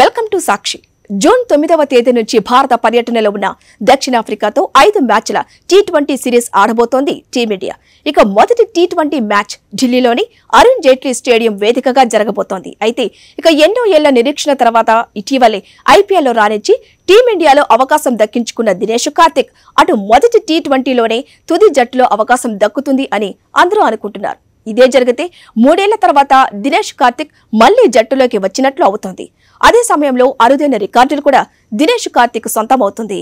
welcome to Sakshi June తొమ్మిదవ తేదీ నుంచి భారత పర్యటనలో ఉన్న దక్షిణాఫ్రికాతో ఐదు మ్యాచ్ల టీ ట్వంటీ సిరీస్ ఆడబోతోంది టీమిండియా ఇక మొదటి టీ ట్వంటీ మ్యాచ్ ఢిల్లీలోని అరుణ్ జైట్లీ స్టేడియం వేదికగా జరగబోతోంది అయితే ఇక ఎన్నో ఏళ్ల నిరీక్షణ తర్వాత ఇటీవలే ఐపీఎల్లో రాణించి టీమిండియాలో అవకాశం దక్కించుకున్న దినేష్ కార్తిక్ అటు మొదటి టీ ట్వంటీలోనే తుది జట్టులో అవకాశం దక్కుతుంది అని అందరూ అనుకుంటున్నారు ఇదే జరిగితే మూడేళ్ల తర్వాత దినేష్ కార్తిక్ మళ్లీ జట్టులోకి వచ్చినట్లు అవుతుంది అదే సమయంలో అరుదైన రికార్డులు కూడా దినేష్ కార్తిక్ సొంతమవుతుంది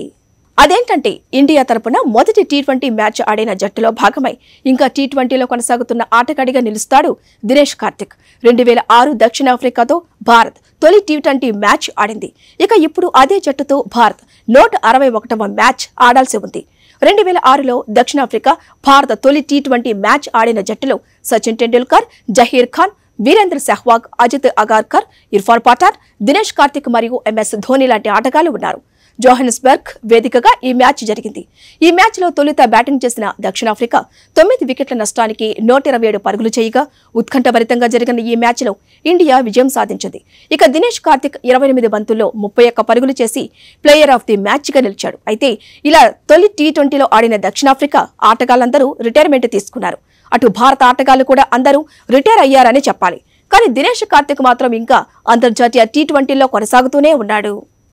అదేంటంటే ఇండియా తరపున మొదటి టీ ట్వంటీ మ్యాచ్ ఆడిన జట్టులో భాగమై ఇంకా టీ ట్వంటీలో కొనసాగుతున్న ఆటగాడిగా నిలుస్తాడు దినేష్ కార్తిక్ రెండు వేల ఆరు దక్షిణాఫ్రికాతో భారత్ తొలి టీ ట్వంటీ మ్యాచ్ ఆడింది ఇక ఇప్పుడు అదే జట్టుతో భారత్ నూట అరవై ఒకటవ మ్యాచ్ ఆడాల్సి ఉంది రెండు వేల ఆరులో దక్షిణాఫ్రికా భారత తొలి టీ ట్వంటీ మ్యాచ్ ఆడిన జట్టులో సచిన్ టెండూల్కర్ జహీర్ ఖాన్ వీరేంద్ర సెహ్వాగ్ అజిత్ అగార్కర్ ఇర్ఫాన్ పఠాన్ దినేష్ కార్తిక్ మరియు ఎంఎస్ ధోని లాంటి ఆటగాళ్లు ఉన్నారు జోహెన్స్బర్గ్ వేదికగా ఈ మ్యాచ్ జరిగింది ఈ మ్యాచ్లో తొలుత బ్యాటింగ్ చేసిన దక్షిణాఫ్రికా తొమ్మిది వికెట్ల నష్టానికి నూట ఇరవై ఏడు పరుగులు చేయగా ఉత్కంఠభరితంగా జరిగిన ఈ మ్యాచ్లో ఇండియా విజయం సాధించింది ఇక దినేష్ కార్తిక్ ఇరవై ఎనిమిది బంతుల్లో ముప్పై ఒక్క పరుగులు చేసి ప్లేయర్ ఆఫ్ ది మ్యాచ్గా నిలిచాడు అయితే ఇలా తొలి టీ ట్వంటీలో ఆడిన దక్షిణాఫ్రికా ఆటగాళ్లందరూ రిటైర్మెంట్ తీసుకున్నారు అటు భారత ఆటగాళ్లు కూడా అందరూ రిటైర్ అయ్యారని చెప్పాలి కానీ దినేష్ కార్తిక్ మాత్రం ఇంకా అంతర్జాతీయ టీ ట్వంటీలో కొనసాగుతూనే ఉన్నాడు